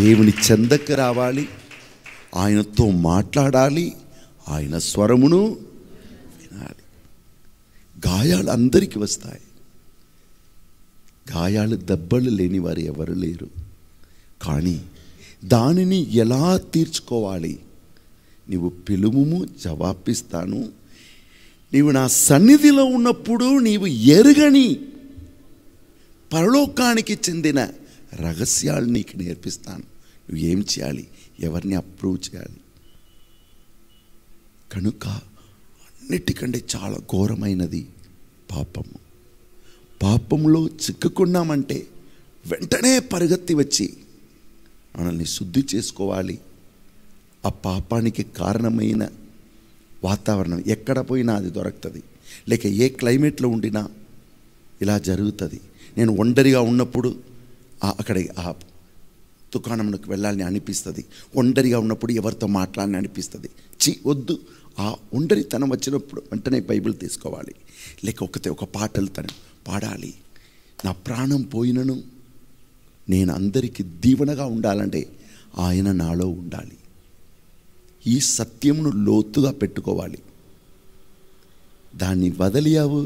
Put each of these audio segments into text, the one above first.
దేవుని చెందకు రావాలి ఆయనతో మాట్లాడాలి ఆయన స్వరమును వినాలి గాయాలు అందరికీ వస్తాయి గాయాలు దెబ్బలు లేని వారు ఎవరు లేరు కానీ దానిని ఎలా తీర్చుకోవాలి నీవు పిలుము జవాబిస్తాను నీవు నా సన్నిధిలో ఉన్నప్పుడు నీవు ఎరగని పరలోకానికి చెందిన రహస్యాలు నీకు నేర్పిస్తాను నువ్వు ఏం చేయాలి ఎవరిని అప్రూవ్ చేయాలి కనుక అన్నిటికంటే చాలా ఘోరమైనది పాపము పాపంలో చిక్కుకున్నామంటే వెంటనే పరిగెత్తి వచ్చి మనల్ని శుద్ధి చేసుకోవాలి ఆ పాపానికి కారణమైన వాతావరణం ఎక్కడ పోయినా అది దొరుకుతుంది లేక ఏ క్లైమేట్లో ఉండినా ఇలా జరుగుతుంది నేను ఒంటరిగా ఉన్నప్పుడు అక్కడ ఆ దుకాణంలోకి వెళ్ళాలని అనిపిస్తుంది ఒంటరిగా ఉన్నప్పుడు ఎవరితో మాట్లాడాలని అనిపిస్తుంది చి వద్దు ఆ ఒంటరితనం వచ్చినప్పుడు వెంటనే బైబిల్ తీసుకోవాలి లేక ఒకతే ఒక పాటలు తను పాడాలి నా ప్రాణం పోయినను నేను అందరికీ దీవెనగా ఉండాలంటే ఆయన నాలో ఉండాలి ఈ సత్యంను లోతుగా పెట్టుకోవాలి దాన్ని వదిలియావు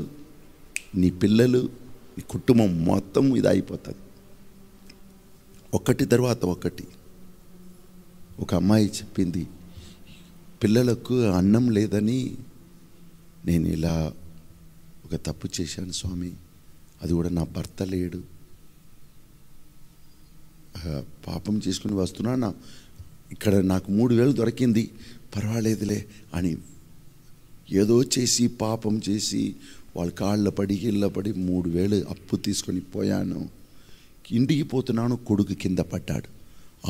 నీ పిల్లలు నీ కుటుంబం మొత్తం ఇది అయిపోతుంది ఒకటి తర్వాత ఒకటి ఒక అమ్మాయి చెప్పింది పిల్లలకు అన్నం లేదని నేను ఇలా ఒక తప్పు చేశాను స్వామి అది కూడా నా భర్త లేడు పాపం చేసుకుని వస్తున్నా ఇక్కడ నాకు మూడు వేలు దొరికింది పర్వాలేదులే అని ఏదో చేసి పాపం చేసి వాళ్ళ కాళ్ళ పడి ఇళ్ళ పడి మూడు వేలు అప్పు తీసుకొని పోయాను ఇంటికి పోతున్నాను కొడుకు కింద పడ్డాడు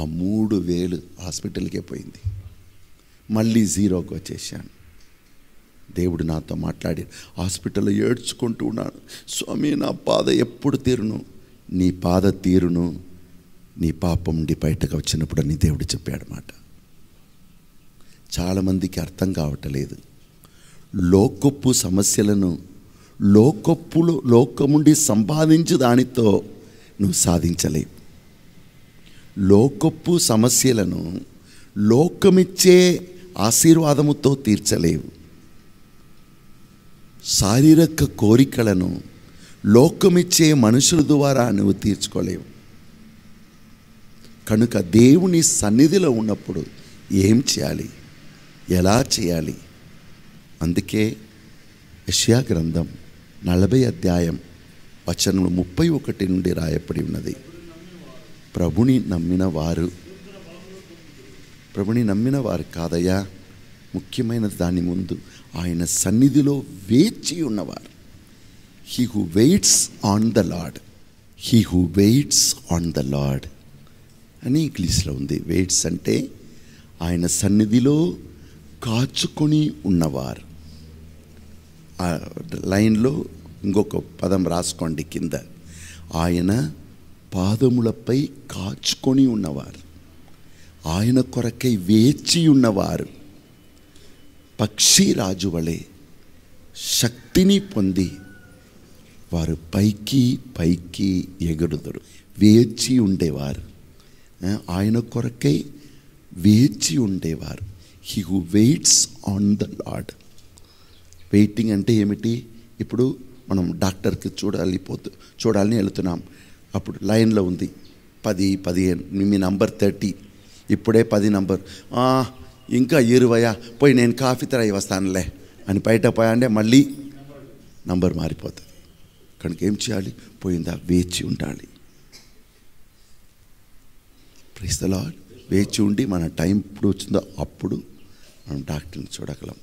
ఆ మూడు వేలు హాస్పిటల్కే పోయింది మళ్ళీ జీరోకి వచ్చేసాను దేవుడు నాతో మాట్లాడి హాస్పిటల్లో ఏడ్చుకుంటూ ఉన్నాను స్వామి నా పాద ఎప్పుడు తీరును నీ పాద తీరును నీ పాపం నీ బయటకు వచ్చినప్పుడు అని దేవుడు చెప్పాడు మాట చాలామందికి అర్థం కావటలేదు లోకప్పు సమస్యలను లోకప్పులో లోకముండి సంపాదించు దానితో నువ్వు సాధించలే లోకప్పు సమస్యలను లోకమిచ్చే ఆశీర్వాదముతో తీర్చలేవు శారీరక కోరికలను లోకమిచ్చే మనుషుల ద్వారా నువ్వు తీర్చుకోలేవు కనుక దేవుని సన్నిధిలో ఉన్నప్పుడు ఏం చేయాలి ఎలా చేయాలి అందుకే యష్యా గ్రంథం నలభై అధ్యాయం వచనంలో ముప్పై ఒకటి నుండి రాయబడి ఉన్నది ప్రభుని నమ్మిన వారు ప్రభుని నమ్మిన వారు కాదయ్యా ముఖ్యమైన దాని ముందు ఆయన సన్నిధిలో వేచి ఉన్నవారు he who waits on the lord he who waits on the lord అని ఇంగ్లీష్లో ఉంది వెయిట్స్ అంటే ఆయన సన్నిధిలో కాచుకొని ఉన్నవారు లైన్లో ఇంకొక పదం రాసుకోండి కింద ఆయన పాదములపై కాచుకొని ఉన్నవారు ఆయన కొరకై వేచి ఉన్నవారు పక్షి రాజు వలె శక్తిని పొంది వారు పైకి పైకి ఎగురుదురు వేచి ఉండేవారు ఆయన కొరకై వేచి ఉండేవారు he who waits on the lord waiting అంటే ఏమిటి ఇప్పుడు మనం డాక్టర్కి చూడాలి పోతు చూడాలని వెళుతున్నాం అప్పుడు లైన్లో ఉంది పది పదిహేను మీ నంబర్ థర్టీ ఇప్పుడే పది నంబర్ ఇంకా ఇరవయా పోయి నేను కాఫీ తరయి వస్తానులే అని బయట పోయాంటే మళ్ళీ నంబర్ మారిపోతుంది కనుక ఏం చేయాలి పోయిందా వేచి ఉండాలి ప్రిస్తలా వేచి ఉండి మన టైం ఇప్పుడు వచ్చిందో అప్పుడు మనం డాక్టర్ని చూడగలం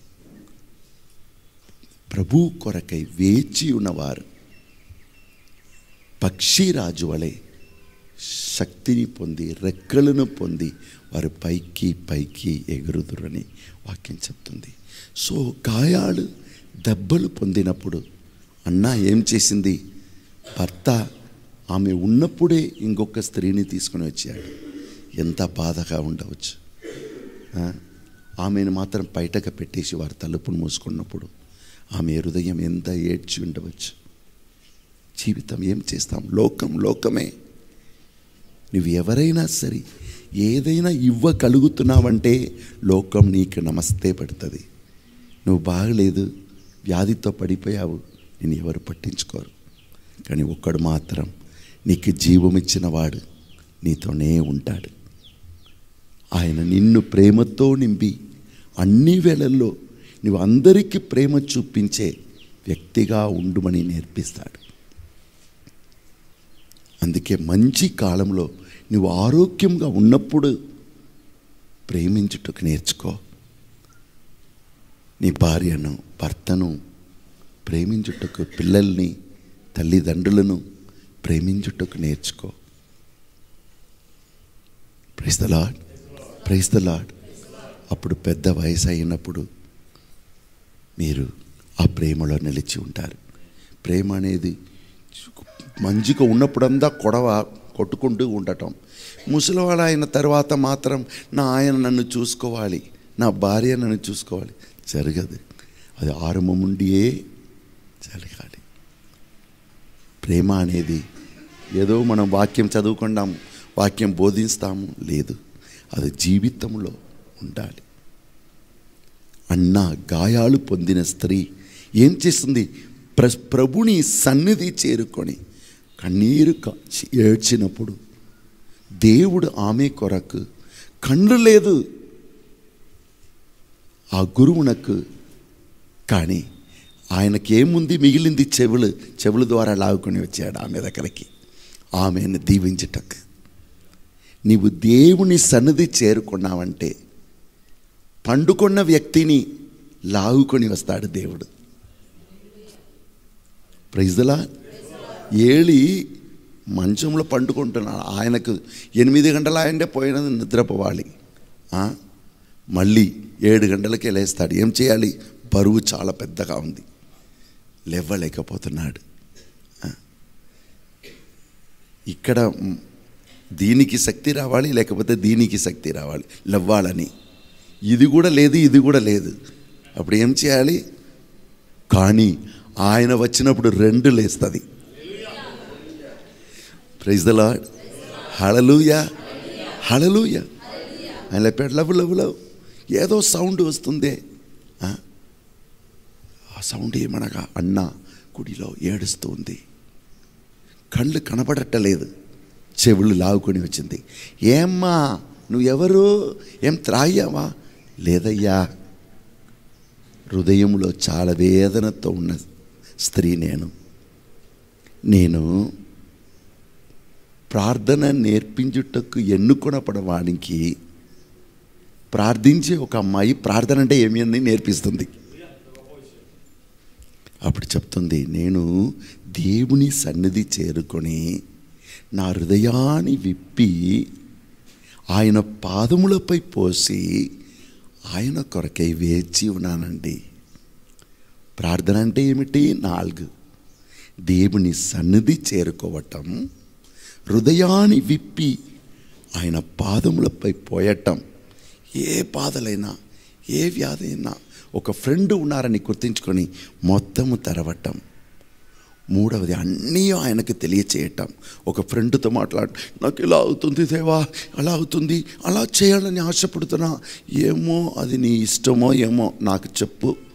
ప్రభు కొరకై వేచి ఉన్నవారు పక్షిరాజు వలె శక్తిని పొంది రెక్కలను పొంది వారు పైకి పైకి ఎగురుదురని వాక్యం చెప్తుంది సో గాయాలు దెబ్బలు పొందినప్పుడు అన్న ఏం చేసింది భర్త ఆమె ఉన్నప్పుడే ఇంకొక స్త్రీని తీసుకుని వచ్చాడు ఎంత బాధగా ఉండవచ్చు ఆమెను మాత్రం బయటకు పెట్టేసి వారు తలుపును మూసుకున్నప్పుడు ఆమె హృదయం ఎంత ఏడ్చి ఉండవచ్చు జీవితం ఏం చేస్తాం లోకం లోకమే నువ్వు ఎవరైనా సరే ఏదైనా ఇవ్వగలుగుతున్నావంటే లోకం నీకు నమస్తే పడుతుంది నువ్వు బాగలేదు వ్యాధితో పడిపోయావు నేను ఎవరు పట్టించుకోరు కానీ ఒక్కడు మాత్రం నీకు జీవమిచ్చిన వాడు నీతోనే ఉంటాడు ఆయన నిన్ను ప్రేమతో నింపి అన్ని వేళల్లో నువ్వు అందరికీ ప్రేమ చూపించే వ్యక్తిగా ఉండుమని నేర్పిస్తాడు అందుకే మంచి కాలంలో నువ్వు ఆరోగ్యంగా ఉన్నప్పుడు ప్రేమించుటకు నేర్చుకో నీ భార్యను భర్తను ప్రేమించుటకు పిల్లల్ని తల్లిదండ్రులను ప్రేమించుటకు నేర్చుకో ప్రైస్తలాడ్ ప్రైస్తలాడ్ అప్పుడు పెద్ద వయసు అయినప్పుడు మీరు ఆ ప్రేమలో నిలిచి ఉంటారు ప్రేమ అనేది మంచిగా ఉన్నప్పుడంతా కొడవ కొట్టుకుంటూ ఉండటం ముసలివాడు అయిన తర్వాత మాత్రం నా ఆయన నన్ను చూసుకోవాలి నా భార్య నన్ను చూసుకోవాలి జరగదు అది ఆరంభం ఉండియే జరగాలి ప్రేమ అనేది ఏదో మనం వాక్యం చదువుకున్నాము వాక్యం బోధిస్తాము లేదు అది జీవితంలో ఉండాలి అన్న గాయాలు పొందిన స్త్రీ ఏం చేస్తుంది ప్ర ప్రభుని సన్నిధి చేరుకొని కన్నీరు కాచి ఏడ్చినప్పుడు దేవుడు ఆమె కొరకు కళ్ళు లేదు ఆ గురువునకు కానీ ఆయనకేముంది మిగిలింది చెవులు చెవుల ద్వారా లాగుకొని వచ్చాడు ఆమె దగ్గరికి ఆమెను దీవించటకు నీవు దేవుని సన్నిధి చేరుకున్నావంటే పండుకున్న వ్యక్తిని లాగుకొని వస్తాడు దేవుడు ప్రైజ్లా ఏళి మంచంలో పండుకుంటున్నాడు ఆయనకు ఎనిమిది గంటలు ఆయనే పోయినది నిద్రపోవాలి మళ్ళీ ఏడు గంటలకే లేస్తాడు ఏం చేయాలి బరువు చాలా పెద్దగా ఉంది లేవలేకపోతున్నాడు ఇక్కడ దీనికి శక్తి రావాలి లేకపోతే దీనికి శక్తి రావాలి లెవ్వాలని ఇది కూడా లేదు ఇది కూడా లేదు అప్పుడు ఏం చేయాలి కానీ ఆయన వచ్చినప్పుడు రెండు లేస్తుంది praise the lord hallelujah hallelujah ఆయన లేపాడు లవ్ లవ్ లవ్ ఏదో సౌండ్ వస్తుంది ఆ సౌండ్ ఏమనగా అన్న గుడిలో ఏడుస్తుంది కళ్ళు కనబడట్టలేదు చెవులు లాగుకొని వచ్చింది ఏమ్మా నువ్వెవరు ఏం త్రాయ్యావా లేదయ్యా హృదయంలో చాలా వేదనతో ఉన్న స్త్రీ నేను నేను ప్రార్థన నేర్పించుటకు ఎన్నుకొనపడవానికి ప్రార్థించే ఒక అమ్మాయి ప్రార్థన అంటే ఏమి అని నేర్పిస్తుంది అప్పుడు చెప్తుంది నేను దేవుని సన్నిధి చేరుకొని నా హృదయాన్ని విప్పి ఆయన పాదములపై పోసి ఆయన కొరకై వేచి ఉన్నానండి ప్రార్థన అంటే ఏమిటి నాలుగు దేవుని సన్నిధి చేరుకోవటం హృదయాన్ని విప్పి ఆయన పాదములపై పోయటం ఏ బాధలైనా ఏ వ్యాధి అయినా ఒక ఫ్రెండ్ ఉన్నారని గుర్తించుకొని మొత్తము తెరవటం మూడవది అన్నీ ఆయనకు తెలియచేయటం ఒక ఫ్రెండ్తో మాట్లాడ నాకు ఇలా అవుతుంది దేవా అలా అవుతుంది అలా చేయాలని ఆశపడుతున్నా ఏమో అది నీ ఇష్టమో ఏమో నాకు చెప్పు